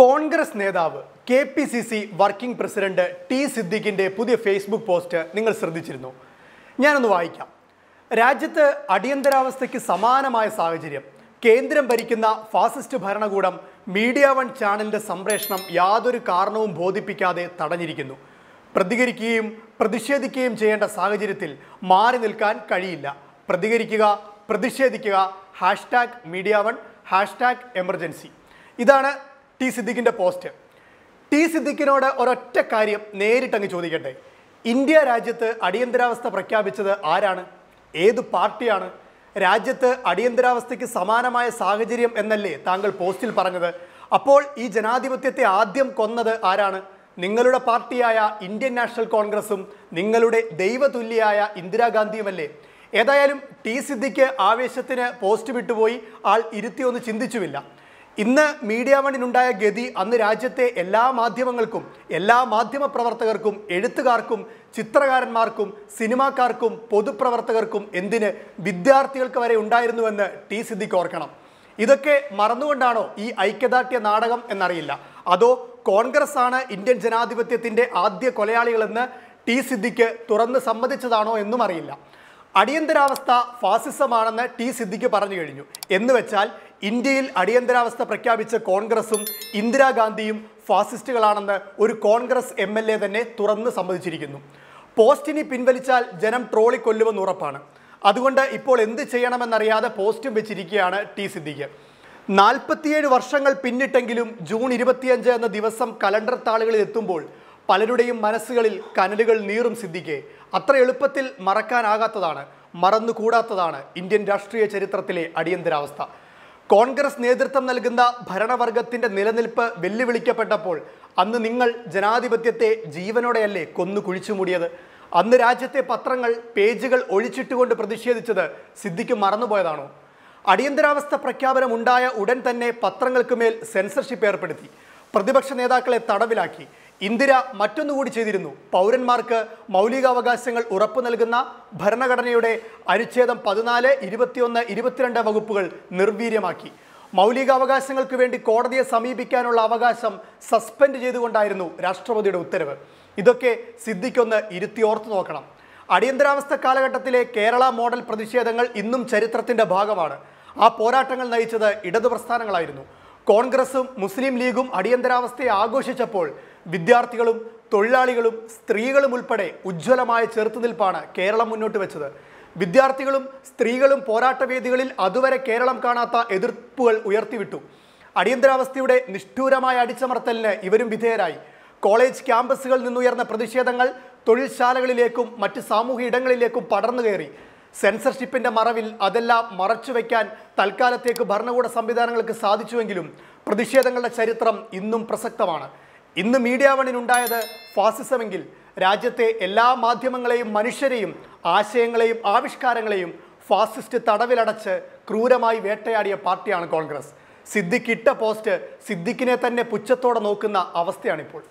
കോൺഗ്രസ് നേതാവ് K P C C working president T സിദ്ദിഖിന്റെ പുതിയ ഫേസ്ബുക്ക് പോസ്റ്റ് നിങ്ങൾ ശ്രദ്ധിച്ചിരുന്നു ഞാനൊന്ന് വായിക്കാം രാജ്യത്ത് അടിയന്തരാവസ്ഥയ്ക്ക് സമാനമായ സാഹചര്യം കേന്ദ്രം ഭരിക്കുന്ന ഫാസിസ്റ്റ് ഭരണകൂടം മീഡിയ വൺ ചാനലിൻ്റെ സംപ്രേഷണം യാതൊരു കാരണവും ബോധിപ്പിക്കാതെ തടഞ്ഞിരിക്കുന്നു പ്രതികരിക്കുകയും പ്രതിഷേധിക്കുകയും ചെയ്യേണ്ട സാഹചര്യത്തിൽ മാറി നിൽക്കാൻ കഴിയില്ല പ്രതികരിക്കുക പ്രതിഷേധിക്കുക hashtag media one hashtag emergency ഇതാണ് ടി സിദ്ദിഖിൻ്റെ പോസ്റ്റ് ടി സിദ്ദിഖിനോട് ഒരൊറ്റ കാര്യം നേരിട്ടങ്ങ് ചോദിക്കട്ടെ ഇന്ത്യ രാജ്യത്ത് അടിയന്തരാവസ്ഥ പ്രഖ്യാപിച്ചത് ആരാണ് ഏത് പാർട്ടിയാണ് രാജ്യത്ത് അടിയന്തരാവസ്ഥയ്ക്ക് സമാനമായ സാഹചര്യം എന്നല്ലേ താങ്കൾ പോസ്റ്റിൽ പറഞ്ഞത് അപ്പോൾ ഈ ജനാധിപത്യത്തെ ആദ്യം കൊന്നത് ആരാണ് നിങ്ങളുടെ പാർട്ടിയായ ഇന്ത്യൻ നാഷണൽ കോൺഗ്രസും നിങ്ങളുടെ ദൈവതുല്യായ ഇന്ദിരാഗാന്ധിയുമല്ലേ ഏതായാലും ടി സിദ്ദിഖ് ആവേശത്തിന് പോസ്റ്റ് വിട്ടുപോയി ആൾ ഇരുത്തിയൊന്ന് ചിന്തിച്ചുമില്ല ഇന്ന് മീഡിയ വണിനുണ്ടായ ഗതി അന്ന് രാജ്യത്തെ എല്ലാ മാധ്യമങ്ങൾക്കും എല്ലാ മാധ്യമ പ്രവർത്തകർക്കും എഴുത്തുകാർക്കും ചിത്രകാരന്മാർക്കും സിനിമാക്കാർക്കും പൊതുപ്രവർത്തകർക്കും എന്തിന് വിദ്യാർത്ഥികൾക്ക് വരെ ഉണ്ടായിരുന്നുവെന്ന് ടി സിദ്ദിഖ് ഓർക്കണം ഇതൊക്കെ മറന്നുകൊണ്ടാണോ ഈ ഐക്യദാർഢ്യ നാടകം എന്നറിയില്ല അതോ കോൺഗ്രസ് ആണ് ഇന്ത്യൻ ജനാധിപത്യത്തിൻ്റെ ആദ്യ കൊലയാളികളെന്ന് ടി സിദ്ദിഖ് തുറന്ന് സമ്മതിച്ചതാണോ എന്നും അറിയില്ല അടിയന്തരാവസ്ഥ ഫാസിസമാണെന്ന് ടി സിദ്ദിഖ് പറഞ്ഞു കഴിഞ്ഞു എന്ന് വെച്ചാൽ ഇന്ത്യയിൽ അടിയന്തരാവസ്ഥ പ്രഖ്യാപിച്ച കോൺഗ്രസും ഇന്ദിരാഗാന്ധിയും ഫാസിസ്റ്റുകളാണെന്ന് ഒരു കോൺഗ്രസ് എം എൽ എ തന്നെ തുറന്ന് സമ്മതിച്ചിരിക്കുന്നു പോസ്റ്റിനി പിൻവലിച്ചാൽ ജനം ട്രോളിക്കൊല്ലുമെന്ന് ഉറപ്പാണ് അതുകൊണ്ട് ഇപ്പോൾ എന്ത് ചെയ്യണമെന്നറിയാതെ പോസ്റ്റും വെച്ചിരിക്കുകയാണ് ടി സിദ്ദിഖ് നാൽപ്പത്തിയേഴ് വർഷങ്ങൾ പിന്നിട്ടെങ്കിലും ജൂൺ ഇരുപത്തിയഞ്ച് എന്ന ദിവസം കലണ്ടർ താളുകളിൽ എത്തുമ്പോൾ പലരുടെയും മനസ്സുകളിൽ കനലുകൾ നീറും സിദ്ധിക്കെ അത്ര എളുപ്പത്തിൽ മറക്കാനാകാത്തതാണ് മറന്നുകൂടാത്തതാണ് ഇന്ത്യൻ രാഷ്ട്രീയ ചരിത്രത്തിലെ അടിയന്തരാവസ്ഥ കോൺഗ്രസ് നേതൃത്വം നൽകുന്ന ഭരണവർഗത്തിന്റെ നിലനിൽപ്പ് വെല്ലുവിളിക്കപ്പെട്ടപ്പോൾ അന്ന് നിങ്ങൾ ജനാധിപത്യത്തെ ജീവനോടെയല്ലേ കൊന്നു കുഴിച്ചുമൂടിയത് അന്ന് രാജ്യത്തെ പത്രങ്ങൾ പേജുകൾ ഒഴിച്ചിട്ടുകൊണ്ട് പ്രതിഷേധിച്ചത് സിദ്ധിക്ക് മറന്നുപോയതാണോ അടിയന്തരാവസ്ഥ പ്രഖ്യാപനം ഉണ്ടായ ഉടൻ തന്നെ പത്രങ്ങൾക്ക് മേൽ സെൻസർഷിപ്പ് ഏർപ്പെടുത്തി പ്രതിപക്ഷ നേതാക്കളെ തടവിലാക്കി ഇന്ദിര മറ്റൊന്നുകൂടി ചെയ്തിരുന്നു പൗരന്മാർക്ക് മൗലികാവകാശങ്ങൾ ഉറപ്പു നൽകുന്ന ഭരണഘടനയുടെ അനുച്ഛേദം പതിനാല് ഇരുപത്തിയൊന്ന് ഇരുപത്തിരണ്ട് വകുപ്പുകൾ നിർവീര്യമാക്കി മൗലികാവകാശങ്ങൾക്ക് വേണ്ടി കോടതിയെ സമീപിക്കാനുള്ള അവകാശം സസ്പെൻഡ് ചെയ്തുകൊണ്ടായിരുന്നു രാഷ്ട്രപതിയുടെ ഉത്തരവ് ഇതൊക്കെ സിദ്ധിക്കൊന്ന് ഇരുത്തിയോർത്ത് നോക്കണം അടിയന്തരാവസ്ഥ കാലഘട്ടത്തിലെ കേരള മോഡൽ പ്രതിഷേധങ്ങൾ ഇന്നും ചരിത്രത്തിന്റെ ഭാഗമാണ് ആ പോരാട്ടങ്ങൾ നയിച്ചത് ഇടതു പ്രസ്ഥാനങ്ങളായിരുന്നു കോൺഗ്രസും മുസ്ലിം ലീഗും അടിയന്തരാവസ്ഥയെ ആഘോഷിച്ചപ്പോൾ വിദ്യാർത്ഥികളും തൊഴിലാളികളും സ്ത്രീകളും ഉൾപ്പെടെ ഉജ്ജ്വലമായ ചെറുത്തുനിൽപ്പാണ് കേരളം മുന്നോട്ട് വെച്ചത് വിദ്യാർത്ഥികളും സ്ത്രീകളും പോരാട്ടവേദികളിൽ അതുവരെ കേരളം കാണാത്ത എതിർപ്പുകൾ ഉയർത്തിവിട്ടു അടിയന്തരാവസ്ഥയുടെ നിഷ്ഠൂരമായ അടിച്ചമർത്തലിന് ഇവരും വിധേയരായി കോളേജ് ക്യാമ്പസുകളിൽ നിന്നുയർന്ന പ്രതിഷേധങ്ങൾ തൊഴിൽശാലകളിലേക്കും മറ്റ് സാമൂഹ്യ ഇടങ്ങളിലേക്കും പടർന്നു കയറി സെൻസർഷിപ്പിന്റെ മറവിൽ അതെല്ലാം മറച്ചു വയ്ക്കാൻ തൽക്കാലത്തേക്ക് ഭരണകൂട സംവിധാനങ്ങൾക്ക് സാധിച്ചുവെങ്കിലും പ്രതിഷേധങ്ങളുടെ ചരിത്രം ഇന്നും പ്രസക്തമാണ് ഇന്ന് മീഡിയ വണിനുണ്ടായത് ഫാസിസമെങ്കിൽ രാജ്യത്തെ എല്ലാ മാധ്യമങ്ങളെയും മനുഷ്യരെയും ആശയങ്ങളെയും ആവിഷ്കാരങ്ങളെയും ഫാസിസ്റ്റ് തടവിലടച്ച് ക്രൂരമായി വേട്ടയാടിയ പാർട്ടിയാണ് കോൺഗ്രസ് സിദ്ദിഖ് ഇട്ട പോസ്റ്റ് സിദ്ദിഖിനെ തന്നെ പുച്ഛത്തോടെ നോക്കുന്ന അവസ്ഥയാണിപ്പോൾ